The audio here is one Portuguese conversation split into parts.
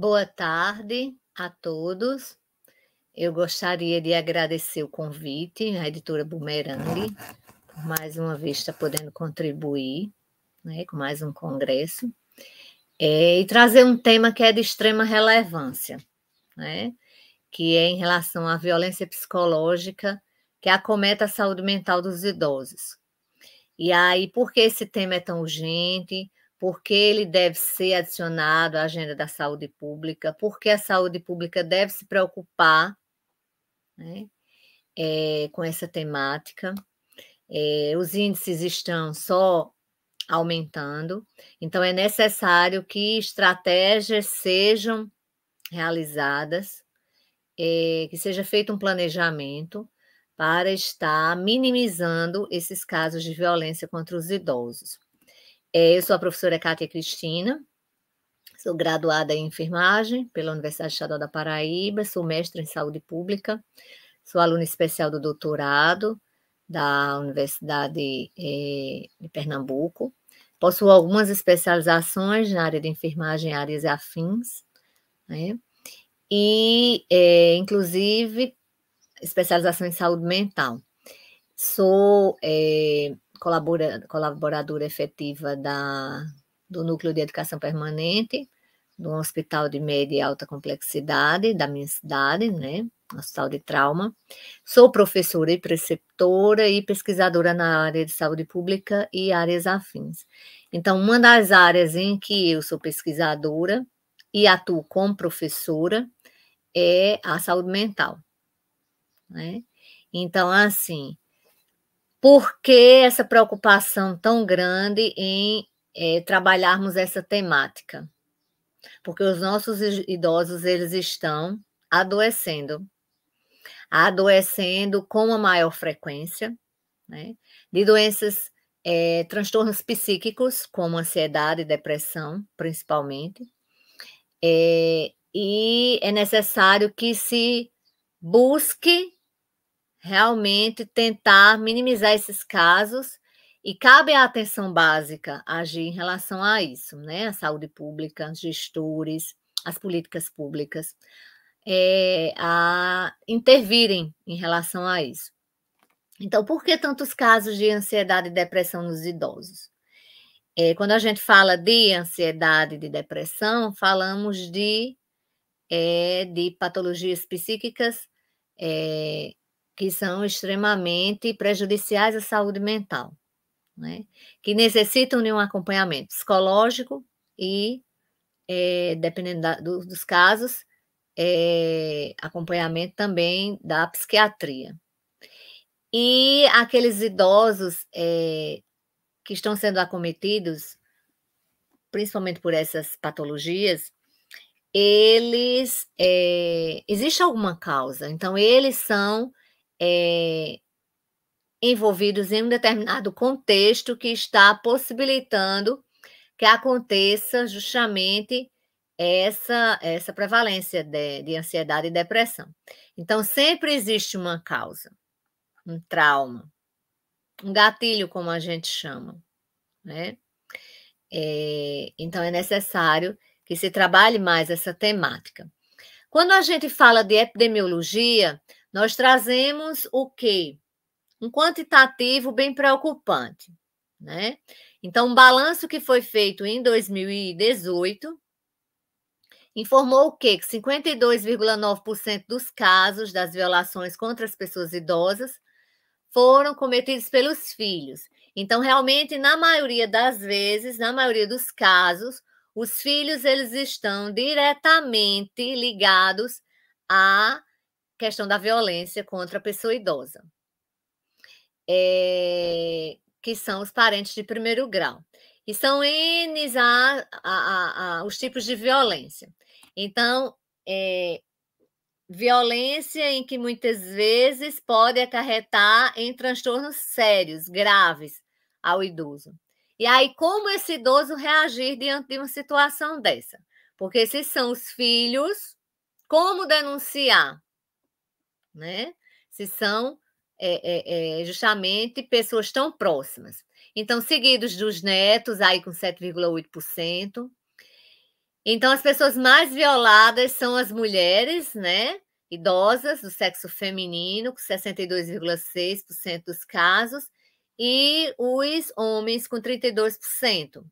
Boa tarde a todos. Eu gostaria de agradecer o convite à editora Bumerangue, por mais uma vez estar tá podendo contribuir né, com mais um congresso, é, e trazer um tema que é de extrema relevância, né, que é em relação à violência psicológica que acomete a saúde mental dos idosos. E aí, por que esse tema é tão urgente? porque ele deve ser adicionado à agenda da saúde pública, porque a saúde pública deve se preocupar né, é, com essa temática. É, os índices estão só aumentando, então é necessário que estratégias sejam realizadas, é, que seja feito um planejamento para estar minimizando esses casos de violência contra os idosos. É, eu sou a professora Kátia Cristina, sou graduada em enfermagem pela Universidade Estadual da Paraíba, sou mestre em saúde pública, sou aluna especial do doutorado da Universidade eh, de Pernambuco, possuo algumas especializações na área de enfermagem, áreas afins, né? e, é, inclusive, especialização em saúde mental. Sou é, colabora, colaboradora efetiva da, do Núcleo de Educação Permanente, do Hospital de Média e Alta Complexidade da minha cidade, né? Hospital de Trauma. Sou professora e preceptora e pesquisadora na área de saúde pública e áreas afins. Então, uma das áreas em que eu sou pesquisadora e atuo como professora é a saúde mental. Né? Então, assim, por que essa preocupação tão grande em é, trabalharmos essa temática? Porque os nossos idosos eles estão adoecendo, adoecendo com a maior frequência, né, de doenças, é, transtornos psíquicos como ansiedade e depressão, principalmente, é, e é necessário que se busque realmente tentar minimizar esses casos e cabe à atenção básica agir em relação a isso, né? A saúde pública, gestores, as políticas públicas, é, a intervirem em relação a isso. Então, por que tantos casos de ansiedade e depressão nos idosos? É, quando a gente fala de ansiedade e de depressão, falamos de, é, de patologias psíquicas é, que são extremamente prejudiciais à saúde mental, né? que necessitam de um acompanhamento psicológico e, é, dependendo da, do, dos casos, é, acompanhamento também da psiquiatria. E aqueles idosos é, que estão sendo acometidos, principalmente por essas patologias, eles é, existe alguma causa. Então eles são é, envolvidos em um determinado contexto que está possibilitando que aconteça justamente essa, essa prevalência de, de ansiedade e depressão. Então, sempre existe uma causa, um trauma, um gatilho, como a gente chama. Né? É, então, é necessário que se trabalhe mais essa temática. Quando a gente fala de epidemiologia, nós trazemos o quê? Um quantitativo bem preocupante, né? Então, o balanço que foi feito em 2018 informou o quê? Que 52,9% dos casos das violações contra as pessoas idosas foram cometidos pelos filhos. Então, realmente, na maioria das vezes, na maioria dos casos, os filhos eles estão diretamente ligados a questão da violência contra a pessoa idosa, é, que são os parentes de primeiro grau. E são N a, a, a, os tipos de violência. Então, é, violência em que muitas vezes pode acarretar em transtornos sérios, graves ao idoso. E aí, como esse idoso reagir diante de uma situação dessa? Porque se são os filhos, como denunciar? né? Se são é, é, justamente pessoas tão próximas. Então, seguidos dos netos, aí com 7,8%. Então, as pessoas mais violadas são as mulheres, né? Idosas do sexo feminino, com 62,6% dos casos, e os homens, com 32%.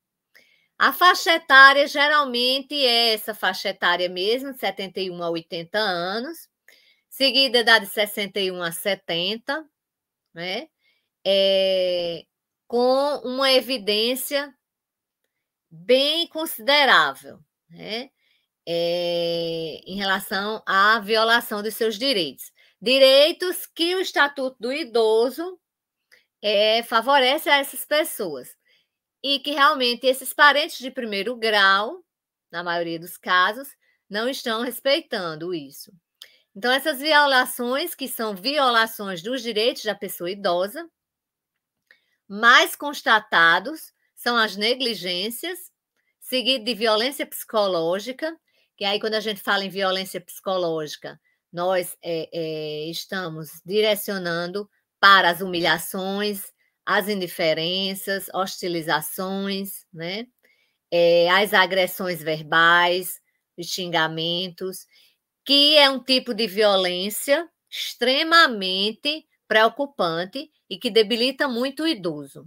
A faixa etária geralmente é essa faixa etária mesmo, de 71 a 80 anos seguida da de 61 a 70, né? É, com uma evidência bem considerável, né? É, em relação à violação de seus direitos. Direitos que o Estatuto do Idoso é, favorece a essas pessoas. E que realmente esses parentes de primeiro grau, na maioria dos casos, não estão respeitando isso. Então, essas violações, que são violações dos direitos da pessoa idosa, mais constatados são as negligências, seguido de violência psicológica, que aí, quando a gente fala em violência psicológica, nós é, é, estamos direcionando para as humilhações, as indiferenças, hostilizações, né? É, as agressões verbais, os xingamentos que é um tipo de violência extremamente preocupante e que debilita muito o idoso.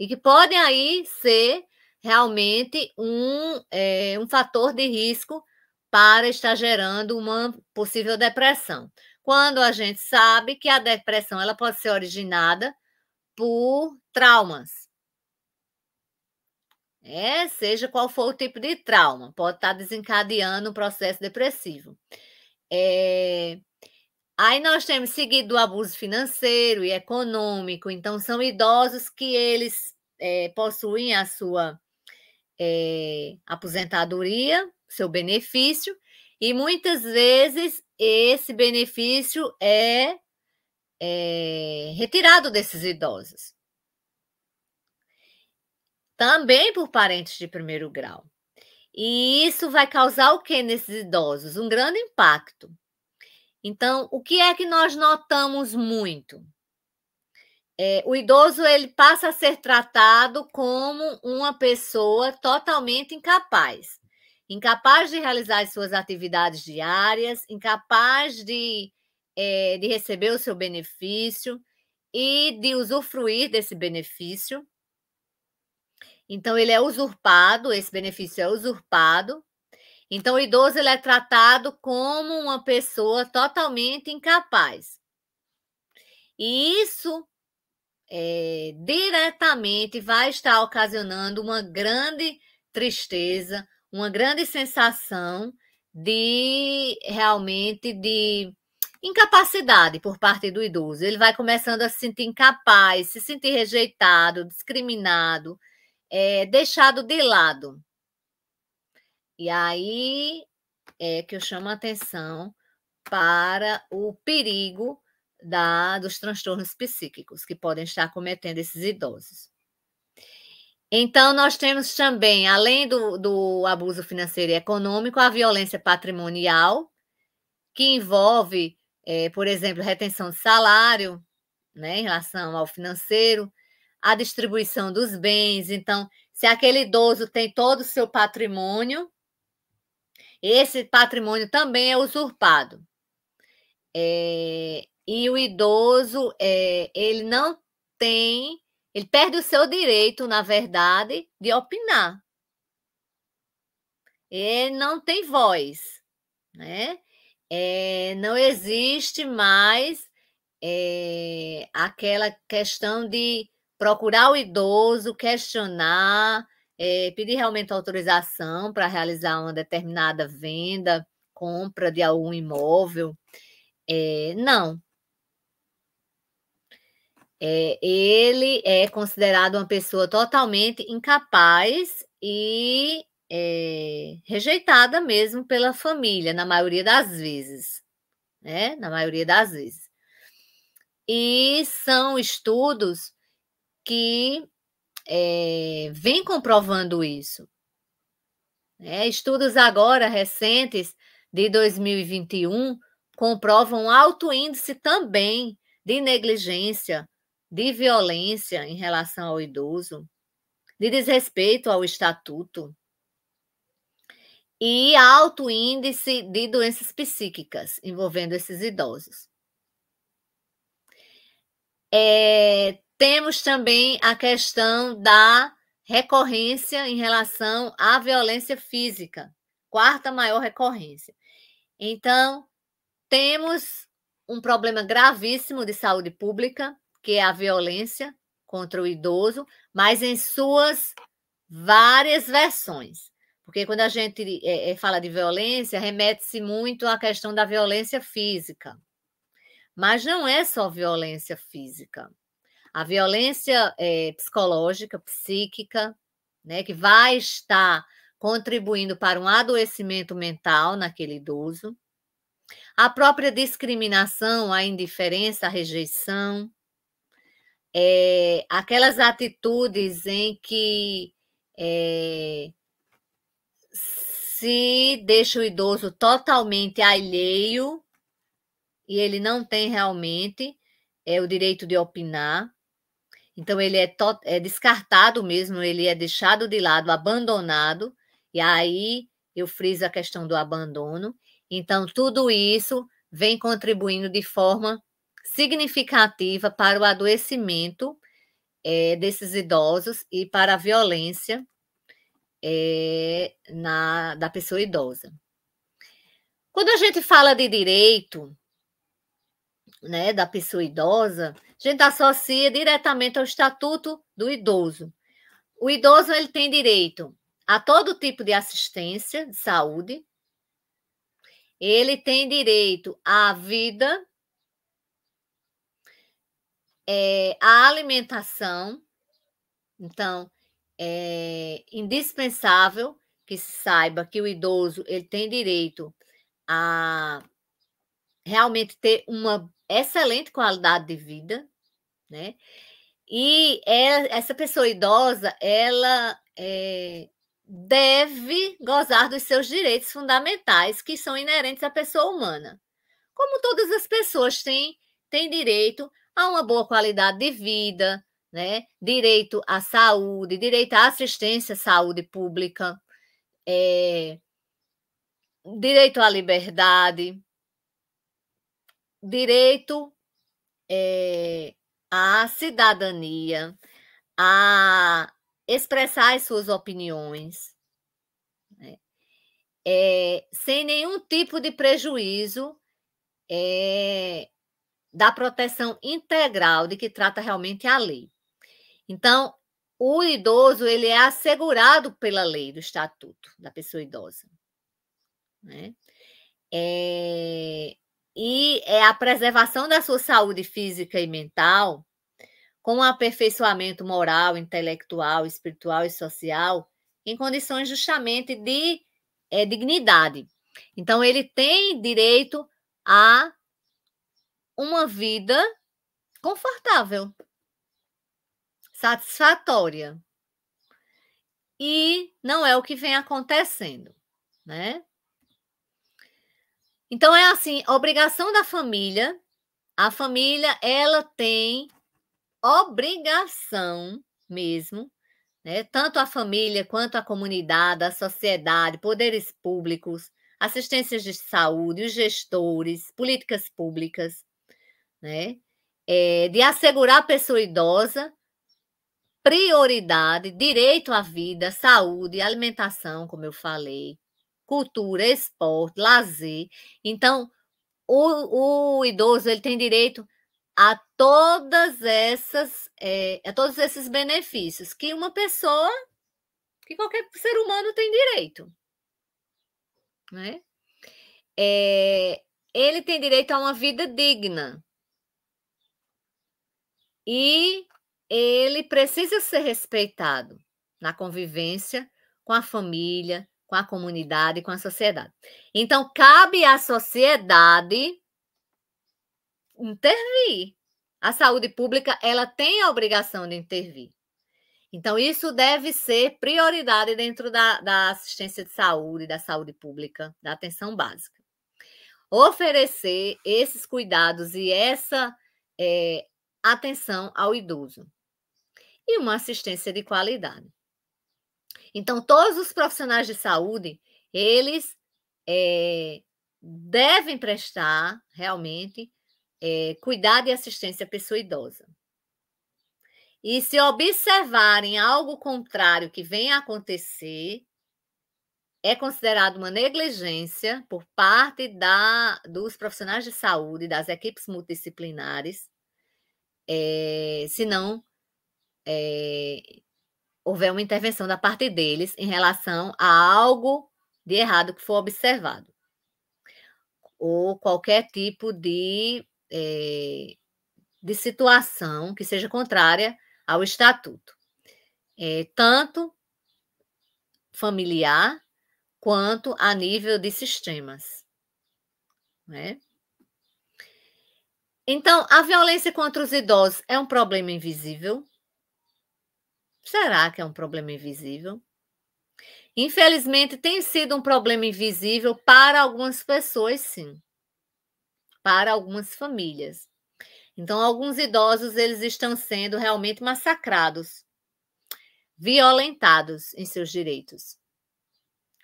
E que pode aí ser realmente um, é, um fator de risco para estar gerando uma possível depressão. Quando a gente sabe que a depressão ela pode ser originada por traumas, é, seja qual for o tipo de trauma, pode estar tá desencadeando um processo depressivo. É... Aí nós temos seguido o abuso financeiro e econômico, então são idosos que eles é, possuem a sua é, aposentadoria, seu benefício, e muitas vezes esse benefício é, é retirado desses idosos também por parentes de primeiro grau. E isso vai causar o que nesses idosos? Um grande impacto. Então, o que é que nós notamos muito? É, o idoso ele passa a ser tratado como uma pessoa totalmente incapaz, incapaz de realizar suas atividades diárias, incapaz de, é, de receber o seu benefício e de usufruir desse benefício então, ele é usurpado, esse benefício é usurpado. Então, o idoso ele é tratado como uma pessoa totalmente incapaz. E isso é, diretamente vai estar ocasionando uma grande tristeza, uma grande sensação de realmente de incapacidade por parte do idoso. Ele vai começando a se sentir incapaz, se sentir rejeitado, discriminado, é, deixado de lado. E aí é que eu chamo a atenção para o perigo da, dos transtornos psíquicos que podem estar cometendo esses idosos. Então, nós temos também, além do, do abuso financeiro e econômico, a violência patrimonial, que envolve, é, por exemplo, retenção de salário né, em relação ao financeiro, a distribuição dos bens. Então, se aquele idoso tem todo o seu patrimônio, esse patrimônio também é usurpado. É, e o idoso, é, ele não tem, ele perde o seu direito, na verdade, de opinar. Ele não tem voz, né? É, não existe mais é, aquela questão de procurar o idoso, questionar, é, pedir realmente autorização para realizar uma determinada venda, compra de algum imóvel. É, não. É, ele é considerado uma pessoa totalmente incapaz e rejeitada mesmo pela família, na maioria das vezes. Né? Na maioria das vezes. E são estudos que é, vem comprovando isso. É, estudos agora recentes de 2021 comprovam alto índice também de negligência, de violência em relação ao idoso, de desrespeito ao estatuto e alto índice de doenças psíquicas envolvendo esses idosos. É, temos também a questão da recorrência em relação à violência física, quarta maior recorrência. Então, temos um problema gravíssimo de saúde pública, que é a violência contra o idoso, mas em suas várias versões. Porque quando a gente é, é fala de violência, remete-se muito à questão da violência física. Mas não é só violência física a violência é, psicológica, psíquica, né, que vai estar contribuindo para um adoecimento mental naquele idoso, a própria discriminação, a indiferença, a rejeição, é, aquelas atitudes em que é, se deixa o idoso totalmente alheio e ele não tem realmente é, o direito de opinar, então ele é, é descartado mesmo, ele é deixado de lado, abandonado. E aí eu friso a questão do abandono. Então tudo isso vem contribuindo de forma significativa para o adoecimento é, desses idosos e para a violência é, na, da pessoa idosa. Quando a gente fala de direito né, da pessoa idosa, a gente associa diretamente ao Estatuto do Idoso. O idoso ele tem direito a todo tipo de assistência de saúde. Ele tem direito à vida, é, à alimentação. Então, é indispensável que se saiba que o idoso ele tem direito a realmente ter uma excelente qualidade de vida, né? E é, essa pessoa idosa, ela é, deve gozar dos seus direitos fundamentais que são inerentes à pessoa humana. Como todas as pessoas têm, têm direito a uma boa qualidade de vida, né? direito à saúde, direito à assistência à saúde pública, é, direito à liberdade, direito é, à cidadania, a expressar as suas opiniões, né? é, sem nenhum tipo de prejuízo é, da proteção integral de que trata realmente a lei. Então, o idoso ele é assegurado pela lei do estatuto da pessoa idosa, né? É, e é a preservação da sua saúde física e mental, com um aperfeiçoamento moral, intelectual, espiritual e social, em condições justamente de é, dignidade. Então, ele tem direito a uma vida confortável, satisfatória. E não é o que vem acontecendo, né? Então é assim, obrigação da família, a família ela tem obrigação mesmo, né? Tanto a família quanto a comunidade, a sociedade, poderes públicos, assistências de saúde, os gestores, políticas públicas, né? É, de assegurar a pessoa idosa prioridade, direito à vida, saúde, alimentação, como eu falei, cultura, esporte, lazer. Então, o, o idoso ele tem direito a todas essas, é, a todos esses benefícios que uma pessoa, que qualquer ser humano tem direito, né? É, ele tem direito a uma vida digna e ele precisa ser respeitado na convivência com a família, com a comunidade, com a sociedade. Então, cabe à sociedade intervir. A saúde pública, ela tem a obrigação de intervir. Então, isso deve ser prioridade dentro da, da assistência de saúde, da saúde pública, da atenção básica. Oferecer esses cuidados e essa é, atenção ao idoso. E uma assistência de qualidade. Então, todos os profissionais de saúde, eles é, devem prestar realmente é, eh, cuidado e assistência à pessoa idosa. E se observarem algo contrário que venha a acontecer, é considerado uma negligência por parte da, dos profissionais de saúde, das equipes multidisciplinares, é, se não é, houver uma intervenção da parte deles em relação a algo de errado que for observado. Ou qualquer tipo de, é, de situação que seja contrária ao estatuto. É, tanto familiar quanto a nível de sistemas. Né? Então, a violência contra os idosos é um problema invisível Será que é um problema invisível? Infelizmente, tem sido um problema invisível para algumas pessoas, sim. Para algumas famílias. Então, alguns idosos, eles estão sendo realmente massacrados, violentados em seus direitos.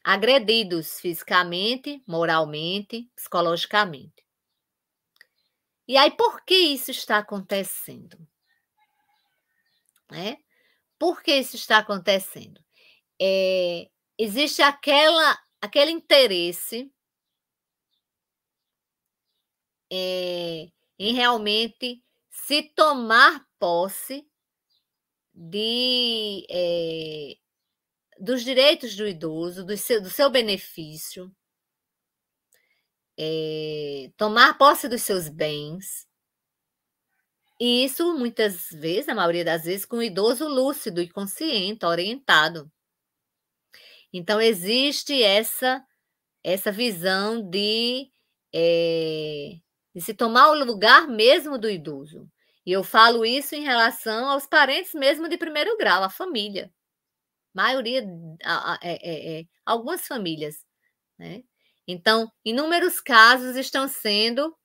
Agredidos fisicamente, moralmente, psicologicamente. E aí, por que isso está acontecendo? Né? Por que isso está acontecendo? É, existe aquela, aquele interesse é, em realmente se tomar posse de, é, dos direitos do idoso, do seu, do seu benefício, tomar posse dos seus bens. E isso, muitas vezes, a maioria das vezes, com um idoso lúcido e consciente, orientado. Então, existe essa, essa visão de, é, de se tomar o lugar mesmo do idoso. E eu falo isso em relação aos parentes mesmo de primeiro grau, a família. A maioria, a, a, é, é, é, algumas famílias. Né? Então, inúmeros casos estão sendo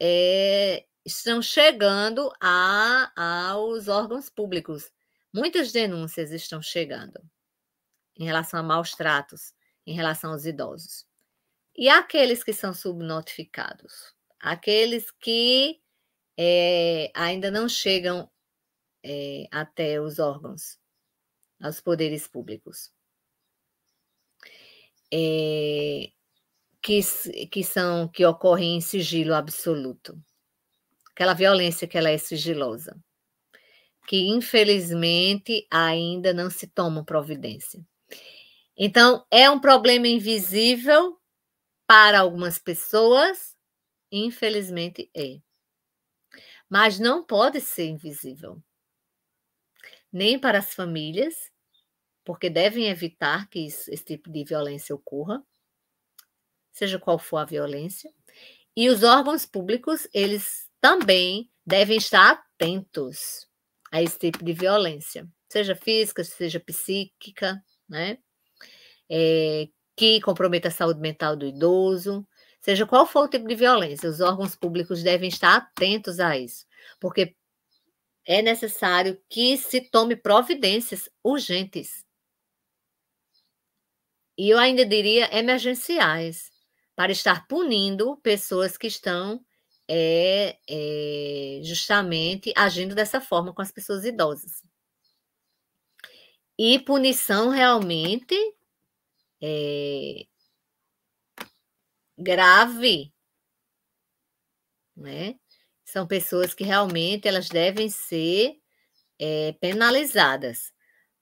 é, estão chegando a, aos órgãos públicos. Muitas denúncias estão chegando em relação a maus tratos em relação aos idosos. E aqueles que são subnotificados? Aqueles que é, ainda não chegam é, até os órgãos, aos poderes públicos. É, que, que são que ocorrem em sigilo absoluto aquela violência que ela é sigilosa, que infelizmente ainda não se toma providência. Então, é um problema invisível para algumas pessoas, infelizmente é. Mas não pode ser invisível. Nem para as famílias, porque devem evitar que isso, esse tipo de violência ocorra, seja qual for a violência. E os órgãos públicos, eles também devem estar atentos a esse tipo de violência, seja física, seja psíquica, né? É, que comprometa a saúde mental do idoso, seja qual for o tipo de violência, os órgãos públicos devem estar atentos a isso, porque é necessário que se tome providências urgentes. E eu ainda diria emergenciais, para estar punindo pessoas que estão é, é justamente agindo dessa forma com as pessoas idosas. E punição realmente é, grave, né? São pessoas que realmente elas devem ser é, penalizadas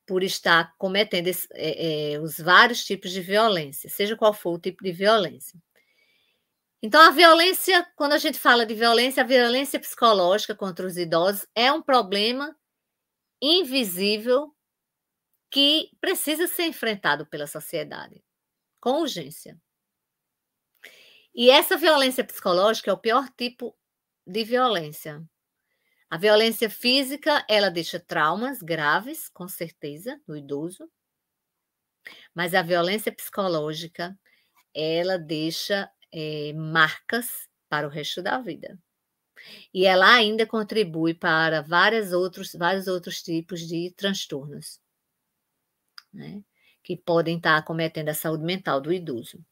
por estar cometendo é, é, os vários tipos de violência, seja qual for o tipo de violência. Então, a violência, quando a gente fala de violência, a violência psicológica contra os idosos é um problema invisível que precisa ser enfrentado pela sociedade com urgência. E essa violência psicológica é o pior tipo de violência. A violência física, ela deixa traumas graves, com certeza, no idoso. Mas a violência psicológica, ela deixa é, marcas para o resto da vida. E ela ainda contribui para várias outros, vários outros tipos de transtornos né, que podem estar tá acometendo a saúde mental do idoso.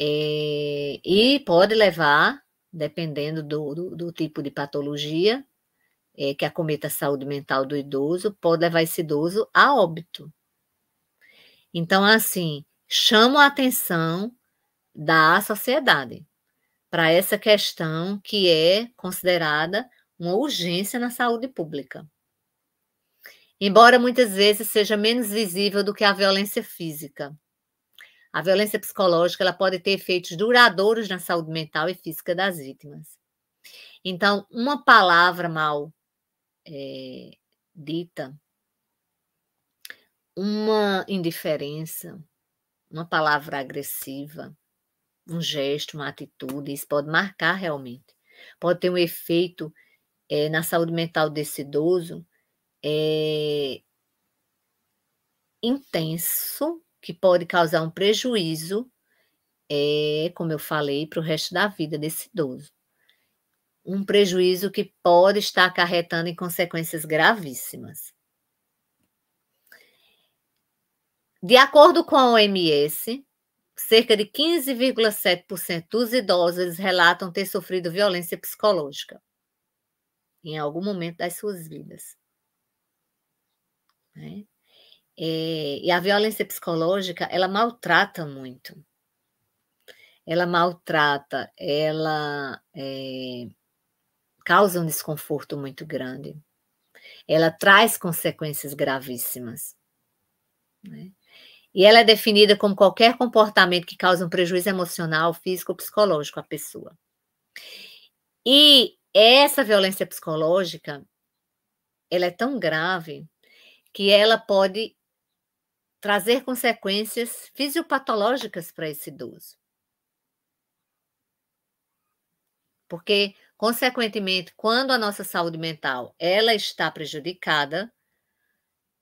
É, e pode levar, dependendo do, do, do tipo de patologia é, que acometa a saúde mental do idoso, pode levar esse idoso a óbito. Então, assim, chamo a atenção da sociedade para essa questão que é considerada uma urgência na saúde pública. Embora muitas vezes seja menos visível do que a violência física, a violência psicológica ela pode ter efeitos duradouros na saúde mental e física das vítimas. Então, uma palavra mal é, dita, uma indiferença, uma palavra agressiva, um gesto, uma atitude, isso pode marcar realmente. Pode ter um efeito é, na saúde mental desse idoso é, intenso, que pode causar um prejuízo, é, como eu falei, para o resto da vida desse idoso. Um prejuízo que pode estar acarretando em consequências gravíssimas. De acordo com a OMS, cerca de 15,7% dos idosos relatam ter sofrido violência psicológica em algum momento das suas vidas. Né? É, e a violência psicológica, ela maltrata muito. Ela maltrata, ela é, causa um desconforto muito grande. Ela traz consequências gravíssimas. Né? E ela é definida como qualquer comportamento que cause um prejuízo emocional, físico ou psicológico à pessoa. E essa violência psicológica, ela é tão grave que ela pode trazer consequências fisiopatológicas para esse idoso. Porque, consequentemente, quando a nossa saúde mental ela está prejudicada,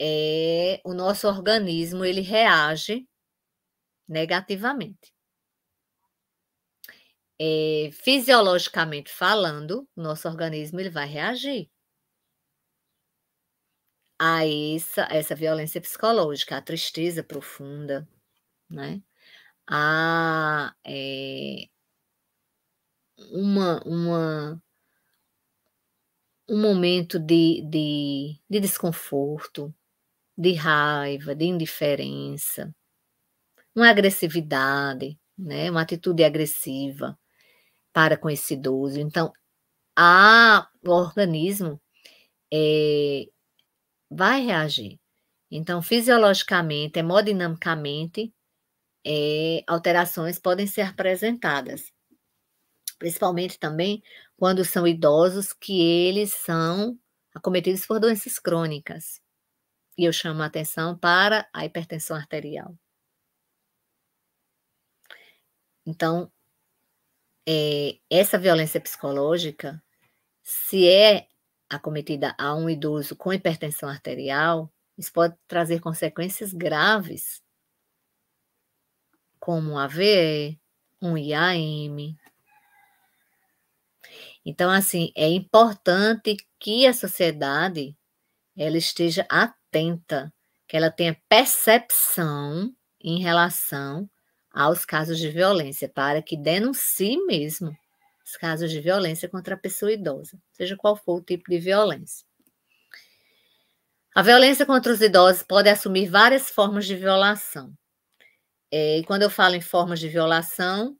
é o nosso organismo ele reage negativamente. É, fisiologicamente falando, o nosso organismo ele vai reagir a essa, essa violência psicológica, a tristeza profunda, né? A é, uma, uma, um momento de, de, de desconforto, de raiva, de indiferença, uma agressividade, né, uma atitude agressiva para com esse idoso. Então, a, o organismo é, vai reagir. Então, fisiologicamente, hemodinamicamente, é, alterações podem ser apresentadas, principalmente também quando são idosos que eles são acometidos por doenças crônicas. E eu chamo a atenção para a hipertensão arterial. Então, é, essa violência psicológica, se é acometida a um idoso com hipertensão arterial, isso pode trazer consequências graves, como um AVE, um IAM. Então, assim, é importante que a sociedade ela esteja atenta atenta, que ela tenha percepção em relação aos casos de violência, para que denuncie mesmo os casos de violência contra a pessoa idosa, seja qual for o tipo de violência. A violência contra os idosos pode assumir várias formas de violação. É, e quando eu falo em formas de violação,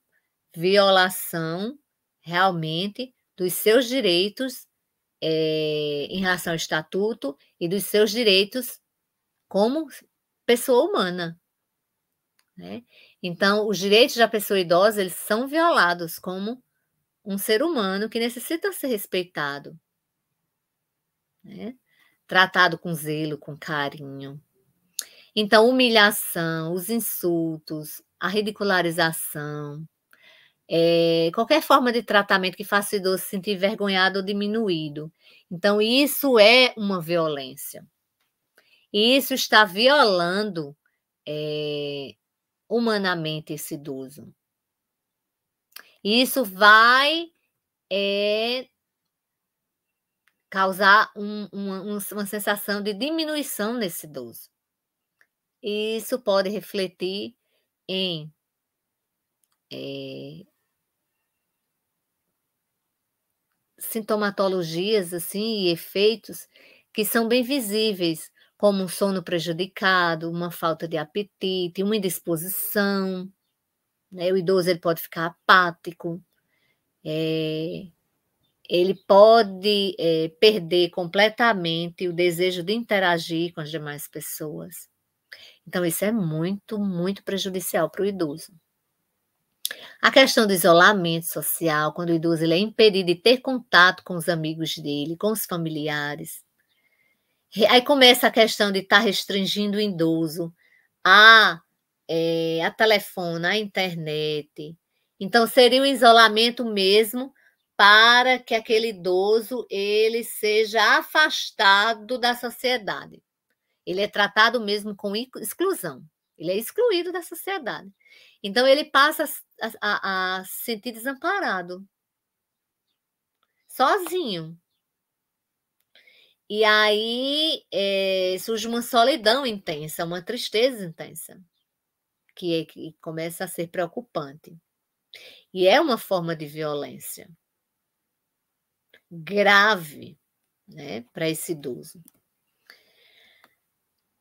violação realmente dos seus direitos é, em relação ao estatuto e dos seus direitos como pessoa humana. Né? Então, os direitos da pessoa idosa eles são violados como um ser humano que necessita ser respeitado, né? tratado com zelo, com carinho. Então, humilhação, os insultos, a ridicularização, é, qualquer forma de tratamento que faça o idoso se sentir envergonhado ou diminuído. Então, isso é uma violência. isso está violando é, humanamente esse idoso. isso vai é, causar um, uma, uma sensação de diminuição nesse idoso. isso pode refletir em é, sintomatologias assim e efeitos que são bem visíveis, como um sono prejudicado, uma falta de apetite, uma indisposição. Né? O idoso ele pode ficar apático, é, ele pode é, perder completamente o desejo de interagir com as demais pessoas. Então, isso é muito, muito prejudicial para o idoso. A questão do isolamento social, quando o idoso ele é impedido de ter contato com os amigos dele, com os familiares. Aí começa a questão de estar tá restringindo o idoso a, é, a telefone, a internet. Então, seria um isolamento mesmo para que aquele idoso ele seja afastado da sociedade. Ele é tratado mesmo com exclusão. Ele é excluído da sociedade. Então ele passa a, a, a se sentir desamparado, sozinho. E aí é, surge uma solidão intensa, uma tristeza intensa, que, é que começa a ser preocupante. E é uma forma de violência grave né, para esse idoso.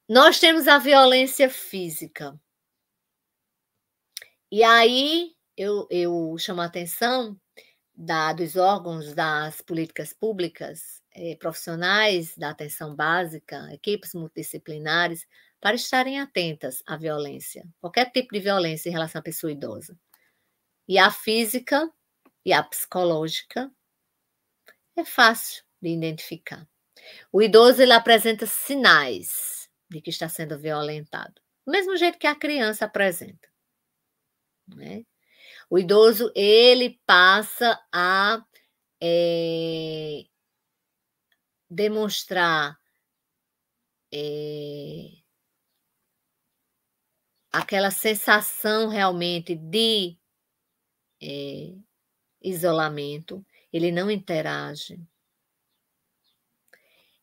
Nós temos a violência física, e aí eu, eu chamo a atenção da, dos órgãos das políticas públicas, eh, profissionais da atenção básica, equipes multidisciplinares, para estarem atentas à violência, qualquer tipo de violência em relação à pessoa idosa. E a física e a psicológica é fácil de identificar. O idoso ele apresenta sinais de que está sendo violentado, do mesmo jeito que a criança apresenta. Né? O idoso ele passa a é, demonstrar é, aquela sensação realmente de é, isolamento, ele não interage.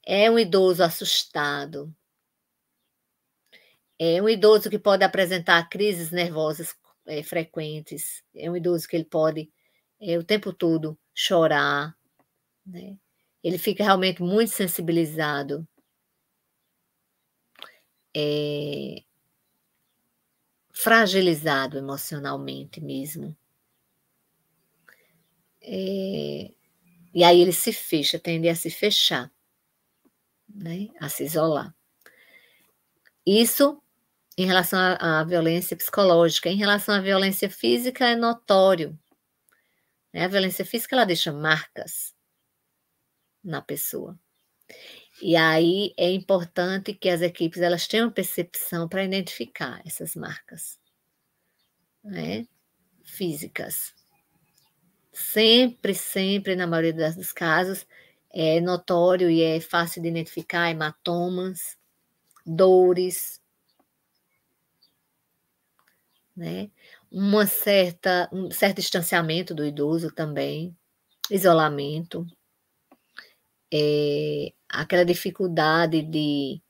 É um idoso assustado. É um idoso que pode apresentar crises nervosas é, frequentes. É um idoso que ele pode é, o tempo todo chorar, né? Ele fica realmente muito sensibilizado. É, fragilizado emocionalmente mesmo. É, e aí ele se fecha, tende a se fechar, né? a se isolar. Isso em relação à, à violência psicológica. Em relação à violência física, é notório. Né? A violência física ela deixa marcas na pessoa. E aí é importante que as equipes elas tenham percepção para identificar essas marcas né? físicas. Sempre, sempre, na maioria dos casos, é notório e é fácil de identificar hematomas, é dores, né? Uma certa, um certo distanciamento do idoso também, isolamento, é, aquela dificuldade de,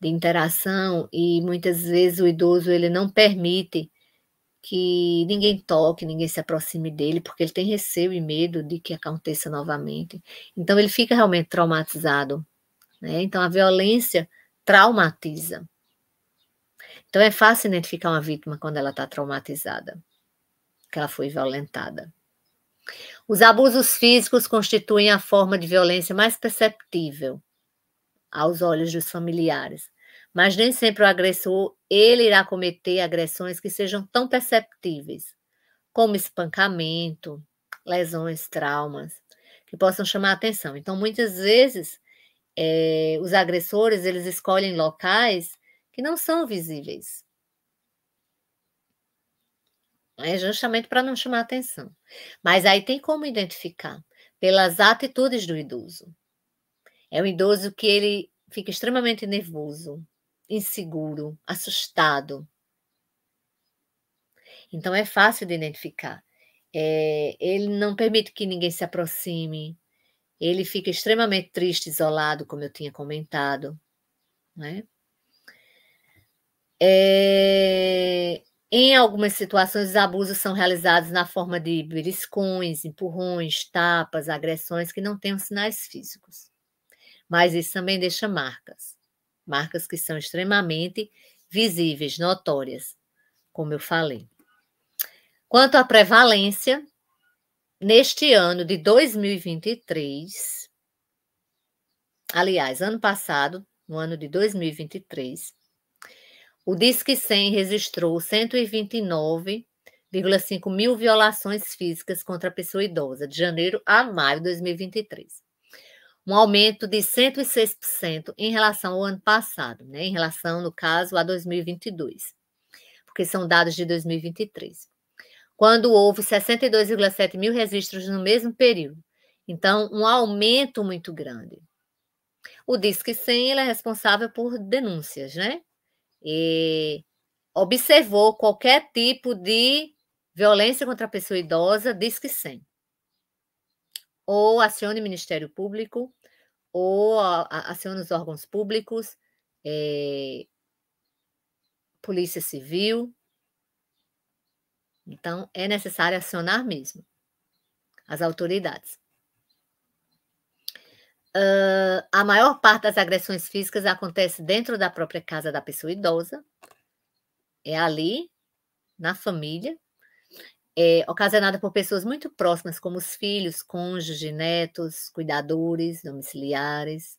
de interação e muitas vezes o idoso ele não permite que ninguém toque, ninguém se aproxime dele, porque ele tem receio e medo de que aconteça novamente. Então ele fica realmente traumatizado. Né? Então a violência traumatiza. Então é fácil identificar uma vítima quando ela está traumatizada, que ela foi violentada. Os abusos físicos constituem a forma de violência mais perceptível aos olhos dos familiares, mas nem sempre o agressor ele irá cometer agressões que sejam tão perceptíveis, como espancamento, lesões, traumas, que possam chamar a atenção. Então, muitas vezes é, os agressores eles escolhem locais que não são visíveis. É justamente para não chamar atenção. Mas aí tem como identificar pelas atitudes do idoso. É um idoso que ele fica extremamente nervoso, inseguro, assustado. Então é fácil de identificar. É, ele não permite que ninguém se aproxime. Ele fica extremamente triste, isolado, como eu tinha comentado. Né? É... Em algumas situações, os abusos são realizados na forma de beliscões, empurrões, tapas, agressões que não tenham sinais físicos. Mas isso também deixa marcas, marcas que são extremamente visíveis, notórias, como eu falei. Quanto à prevalência, neste ano de 2023, aliás, ano passado, no ano de 2023, o Disque 100 registrou 129,5 mil violações físicas contra a pessoa idosa, de janeiro a maio de 2023. Um aumento de 106% em relação ao ano passado, né? em relação, no caso, a 2022, porque são dados de 2023, quando houve 62,7 mil registros no mesmo período. Então, um aumento muito grande. O Disque 100 é responsável por denúncias, né? e observou qualquer tipo de violência contra a pessoa idosa, diz que sim. Ou acione o Ministério Público, ou acione os órgãos públicos, é, Polícia Civil. Então, é necessário acionar mesmo as autoridades. Uh, a maior parte das agressões físicas acontece dentro da própria casa da pessoa idosa, é ali, na família, é ocasionada por pessoas muito próximas, como os filhos, cônjuge, netos, cuidadores, domiciliares.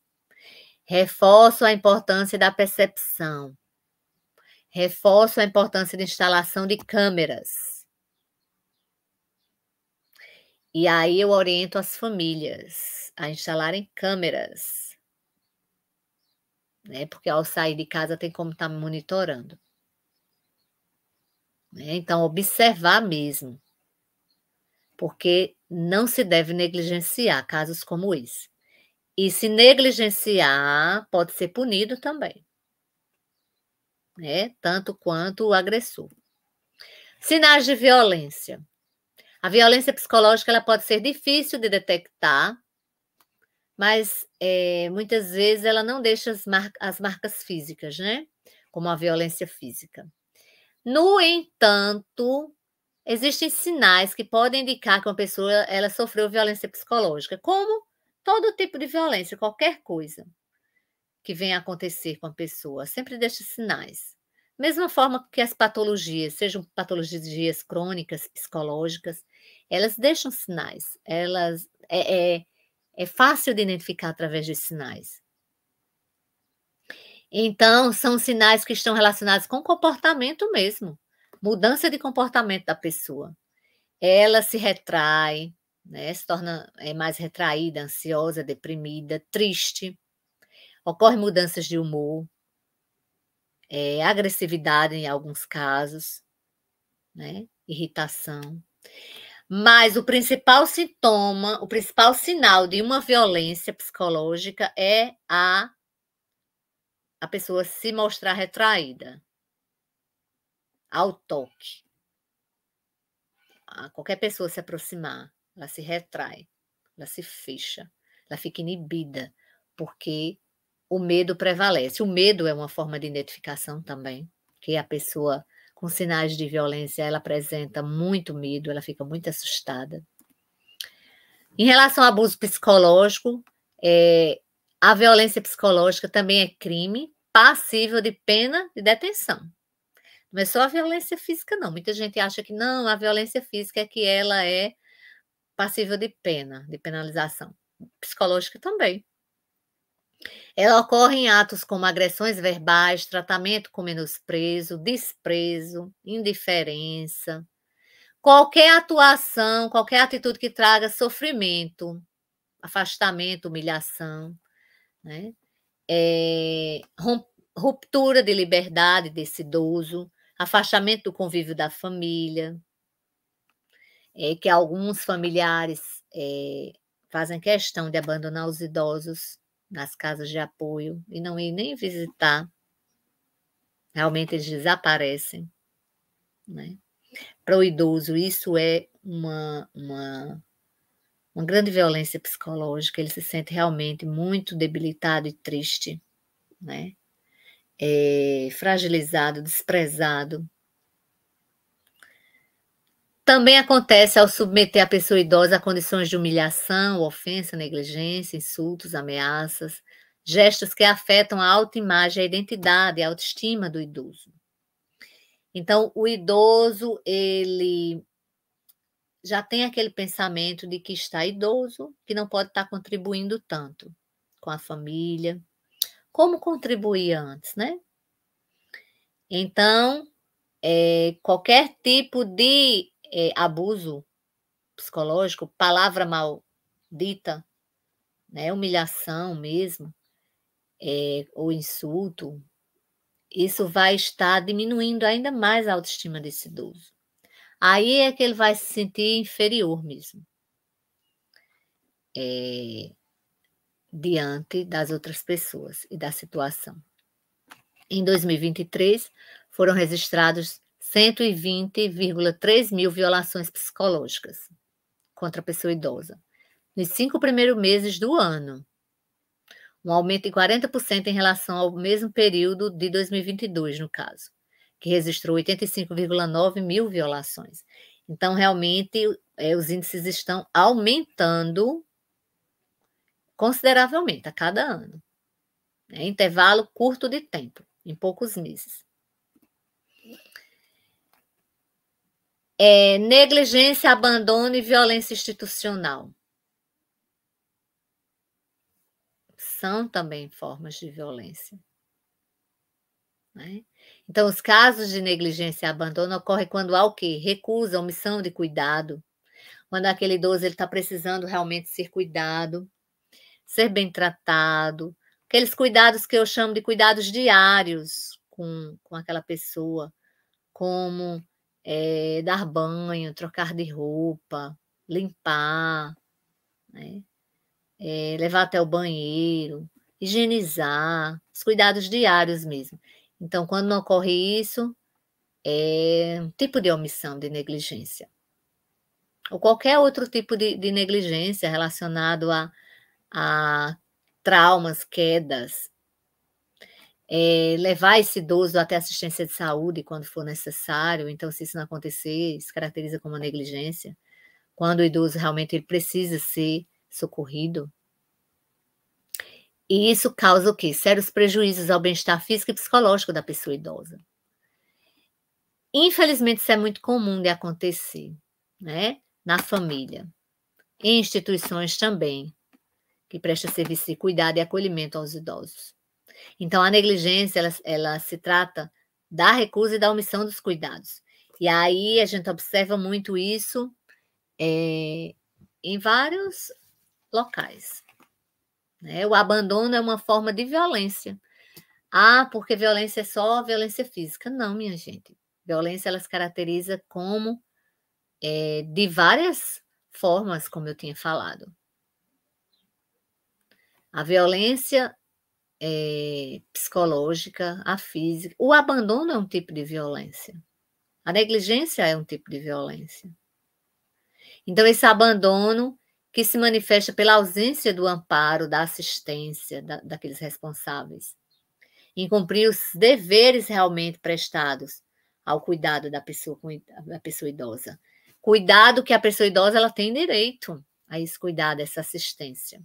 Reforço a importância da percepção. Reforço a importância da instalação de câmeras. E aí eu oriento as famílias a instalarem câmeras. Né? Porque ao sair de casa tem como estar tá monitorando. Né? Então, observar mesmo. Porque não se deve negligenciar casos como esse. E se negligenciar, pode ser punido também. Né? Tanto quanto o agressor. Sinais de violência. A violência psicológica ela pode ser difícil de detectar mas é, muitas vezes ela não deixa as, mar as marcas físicas, né? Como a violência física. No entanto, existem sinais que podem indicar que uma pessoa ela sofreu violência psicológica, como todo tipo de violência, qualquer coisa que venha a acontecer com a pessoa, sempre deixa sinais. Mesma forma que as patologias, sejam patologias crônicas, psicológicas, elas deixam sinais, elas é, é, é fácil de identificar através de sinais. Então, são sinais que estão relacionados com comportamento mesmo, mudança de comportamento da pessoa. Ela se retrai, né, se torna é, mais retraída, ansiosa, deprimida, triste. Ocorrem mudanças de humor, é, agressividade em alguns casos, né, irritação. Mas o principal sintoma, o principal sinal de uma violência psicológica é a a pessoa se mostrar retraída ao toque. A qualquer pessoa se aproximar, ela se retrai, ela se fecha, ela fica inibida, porque o medo prevalece. O medo é uma forma de identificação também, que a pessoa com sinais de violência, ela apresenta muito medo, ela fica muito assustada. Em relação ao abuso psicológico, é, a violência psicológica também é crime passível de pena de detenção. Não é só a violência física, não. Muita gente acha que não, a violência física é que ela é passível de pena, de penalização. Psicológica também. Ela ocorre em atos como agressões verbais, tratamento com menosprezo, desprezo, indiferença. Qualquer atuação, qualquer atitude que traga sofrimento, afastamento, humilhação, né? É, ruptura de liberdade desse idoso, afastamento do convívio da família, é, que alguns familiares é, fazem questão de abandonar os idosos nas casas de apoio e não ir nem visitar. Realmente eles desaparecem. Né? Para o idoso, isso é uma, uma, uma grande violência psicológica. Ele se sente realmente muito debilitado e triste, né? É, fragilizado, desprezado. Também acontece ao submeter a pessoa idosa a condições de humilhação, ofensa, negligência, insultos, ameaças, gestos que afetam a autoimagem, a identidade, a autoestima do idoso. Então, o idoso, ele já tem aquele pensamento de que está idoso, que não pode estar contribuindo tanto com a família, como contribuir antes, né? Então, é, qualquer tipo de é, abuso psicológico, palavra maldita, né, humilhação mesmo, é, ou insulto, isso vai estar diminuindo ainda mais a autoestima desse idoso. Aí é que ele vai se sentir inferior mesmo. É, diante das outras pessoas e da situação. Em 2023, foram registrados 120,3 mil violações psicológicas contra a pessoa idosa nos cinco primeiros meses do ano, um aumento de 40% em relação ao mesmo período de 2022, no caso, que registrou 85,9 mil violações. Então, realmente, é, os índices estão aumentando consideravelmente a cada ano. Né? intervalo curto de tempo, em poucos meses. é, negligência, abandono e violência institucional. São também formas de violência. Né? Então, os casos de negligência e abandono ocorrem quando há o quê? Recusa, omissão de cuidado. Quando aquele idoso está precisando realmente ser cuidado, ser bem tratado. Aqueles cuidados que eu chamo de cuidados diários com, com aquela pessoa, como é, dar banho, trocar de roupa, limpar, né? é, levar até o banheiro, higienizar, os cuidados diários mesmo. Então, quando não ocorre isso, é um tipo de omissão, de negligência. Ou qualquer outro tipo de, de negligência relacionado a, a traumas, quedas, é, levar esse idoso até assistência de saúde quando for necessário. Então, se isso não acontecer, se caracteriza como negligência. Quando o idoso realmente ele precisa ser socorrido. E isso causa o quê? Sérios prejuízos ao bem-estar físico e psicológico da pessoa idosa. Infelizmente, isso é muito comum de acontecer, né? Na família. Em instituições também, que presta serviço de cuidado e acolhimento aos idosos. Então, a negligência, ela, ela se trata da recusa e da omissão dos cuidados. E aí a gente observa muito isso é, em vários locais. Né? O abandono é uma forma de violência. Ah, porque violência é só violência física. Não, minha gente. Violência ela se caracteriza como é, de várias formas, como eu tinha falado. A violência é, psicológica, a física. O abandono é um tipo de violência. A negligência é um tipo de violência. Então, esse abandono que se manifesta pela ausência do amparo, da assistência da, daqueles responsáveis, em cumprir os deveres realmente prestados ao cuidado da pessoa, da pessoa idosa. Cuidado que a pessoa idosa ela tem direito a esse cuidado, a essa assistência.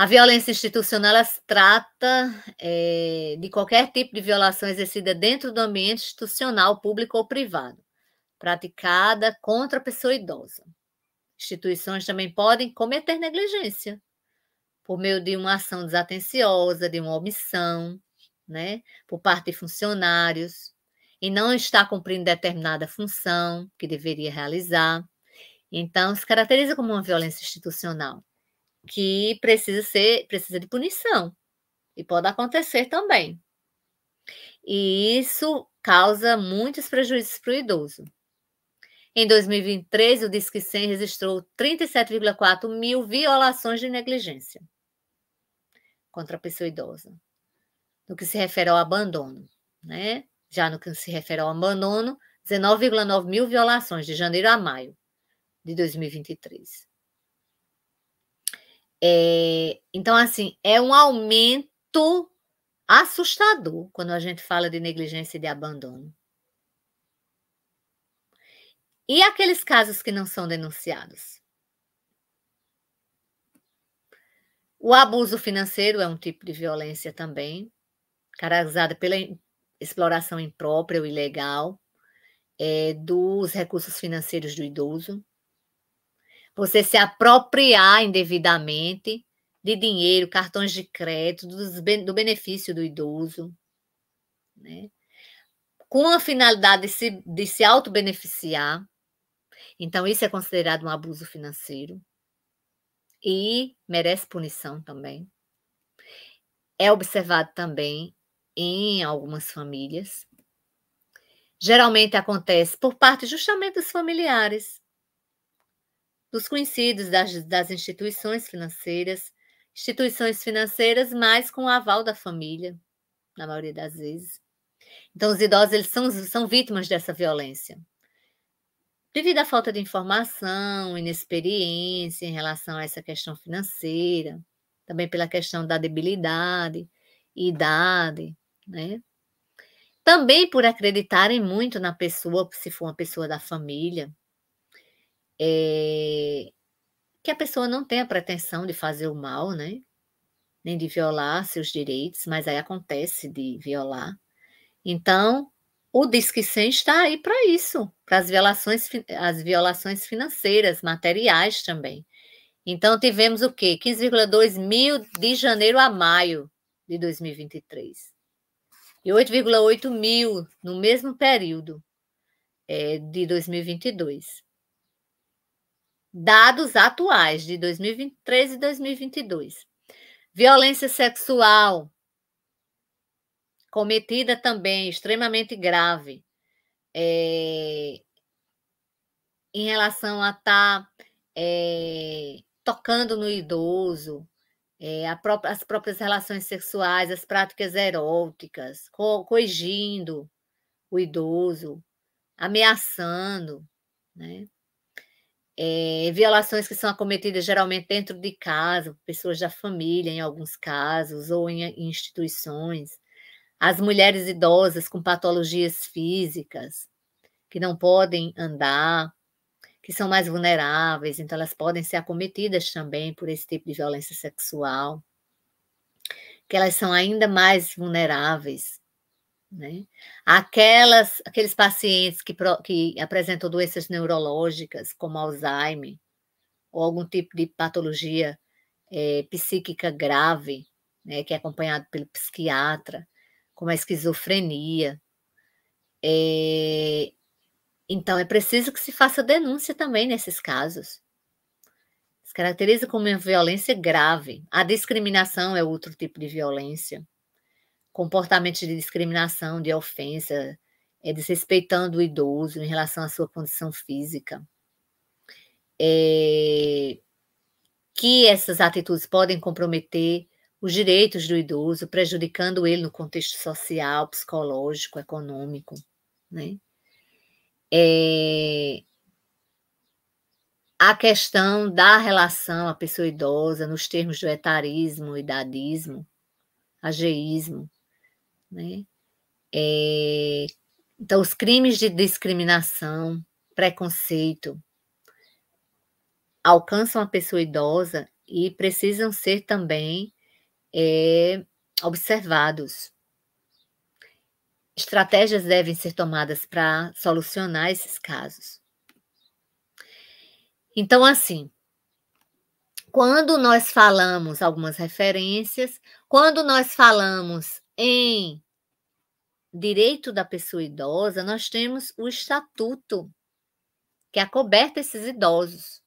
A violência institucional se trata é, de qualquer tipo de violação exercida dentro do ambiente institucional, público ou privado, praticada contra a pessoa idosa. Instituições também podem cometer negligência por meio de uma ação desatenciosa, de uma omissão, né, por parte de funcionários, e não está cumprindo determinada função que deveria realizar. Então, se caracteriza como uma violência institucional que precisa ser precisa de punição e pode acontecer também. E isso causa muitos prejuízos para o idoso. Em 2023, o Disque 100 registrou 37,4 mil violações de negligência contra a pessoa idosa, no que se refere ao abandono, né? Já no que se refere ao abandono, 19,9 mil violações de janeiro a maio de 2023. É, então, assim, é um aumento assustador quando a gente fala de negligência e de abandono. E aqueles casos que não são denunciados? O abuso financeiro é um tipo de violência também, caracterizada pela exploração imprópria ou ilegal é, dos recursos financeiros do idoso você se apropriar indevidamente de dinheiro, cartões de crédito, do benefício do idoso, né? com a finalidade de se, de se auto-beneficiar. Então, isso é considerado um abuso financeiro e merece punição também. É observado também em algumas famílias. Geralmente acontece por parte justamente dos familiares, dos conhecidos das, das instituições financeiras, instituições financeiras, mas com o aval da família, na maioria das vezes. Então, os idosos eles são, são vítimas dessa violência. Devido à falta de informação, inexperiência em relação a essa questão financeira, também pela questão da debilidade, idade, né? Também por acreditarem muito na pessoa, se for uma pessoa da família, é, que a pessoa não tem a pretensão de fazer o mal, né? Nem de violar seus direitos, mas aí acontece de violar. Então, o Disque 100 está aí para isso, para as violações, as violações financeiras, materiais também. Então, tivemos o quê? 15,2 mil de janeiro a maio de 2023. E 8,8 mil no mesmo período é, de 2022 dados atuais de 2023 e 2022. Violência sexual cometida também extremamente grave é, em relação a estar tá, é, tocando no idoso, é, as próprias relações sexuais, as práticas eróticas, co o idoso, ameaçando, né? é, violações que são acometidas geralmente dentro de casa, pessoas da família, em alguns casos, ou em, em instituições, as mulheres idosas com patologias físicas, que não podem andar, que são mais vulneráveis, então elas podem ser acometidas também por esse tipo de violência sexual, que elas são ainda mais vulneráveis né? Aquelas, aqueles pacientes que, que apresentam doenças neurológicas, como Alzheimer, ou algum tipo de patologia é, psíquica grave, né, que é acompanhado pelo psiquiatra, como a esquizofrenia. É, então, é preciso que se faça denúncia também nesses casos. Se caracteriza como uma violência grave. A discriminação é outro tipo de violência comportamentos de discriminação, de ofensa, é, desrespeitando o idoso em relação à sua condição física. É, que essas atitudes podem comprometer os direitos do idoso, prejudicando ele no contexto social, psicológico, econômico. Né? É, a questão da relação à pessoa idosa nos termos do etarismo, idadismo, ageísmo, né? É, então, os crimes de discriminação, preconceito, alcançam a pessoa idosa e precisam ser também é, observados. Estratégias devem ser tomadas para solucionar esses casos. Então, assim, quando nós falamos algumas referências, quando nós falamos em direito da pessoa idosa, nós temos o estatuto que acoberta esses idosos.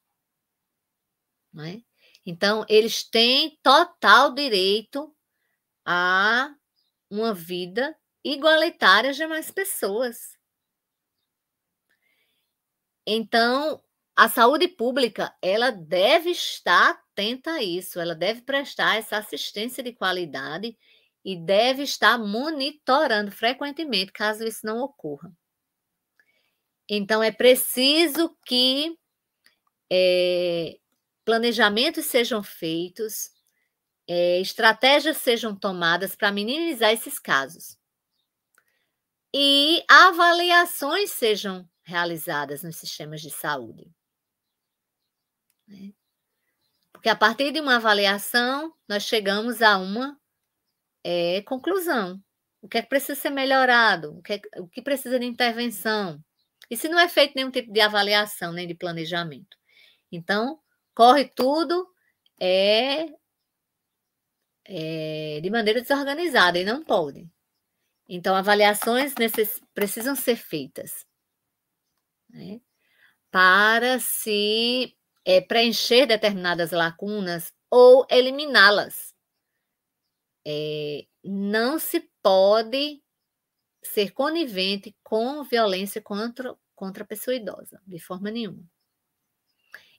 Né? Então, eles têm total direito a uma vida igualitária às demais pessoas. Então, a saúde pública, ela deve estar atenta a isso, ela deve prestar essa assistência de qualidade e deve estar monitorando frequentemente caso isso não ocorra. Então, é preciso que é, planejamentos sejam feitos, é, estratégias sejam tomadas para minimizar esses casos e avaliações sejam realizadas nos sistemas de saúde. Né? Porque a partir de uma avaliação, nós chegamos a uma é conclusão. O que é que precisa ser melhorado? O que, é, o que precisa de intervenção? E se não é feito nenhum tipo de avaliação, nem de planejamento? Então, corre tudo é, é de maneira desorganizada e não pode. Então, avaliações necess, precisam ser feitas né, para se é, preencher determinadas lacunas ou eliminá-las é, não se pode ser conivente com violência contra, contra a pessoa idosa, de forma nenhuma.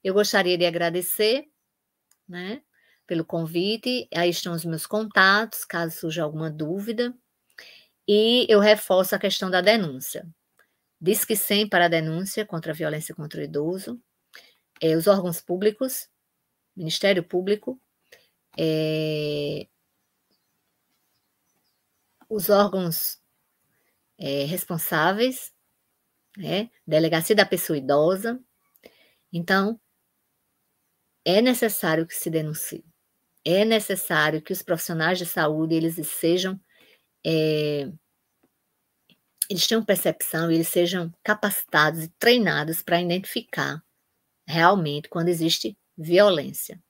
Eu gostaria de agradecer né, pelo convite, aí estão os meus contatos, caso surja alguma dúvida, e eu reforço a questão da denúncia. Diz que sem para a denúncia contra a violência contra o idoso, é, os órgãos públicos, Ministério Público, é, os órgãos é, responsáveis, né? Delegacia da Pessoa Idosa. Então, é necessário que se denuncie. É necessário que os profissionais de saúde eles sejam é, eles tenham percepção, eles sejam capacitados e treinados para identificar realmente quando existe violência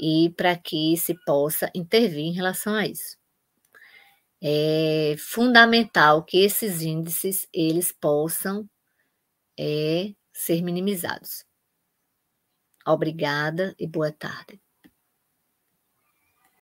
e para que se possa intervir em relação a isso é fundamental que esses índices eles possam é, ser minimizados. Obrigada e boa tarde.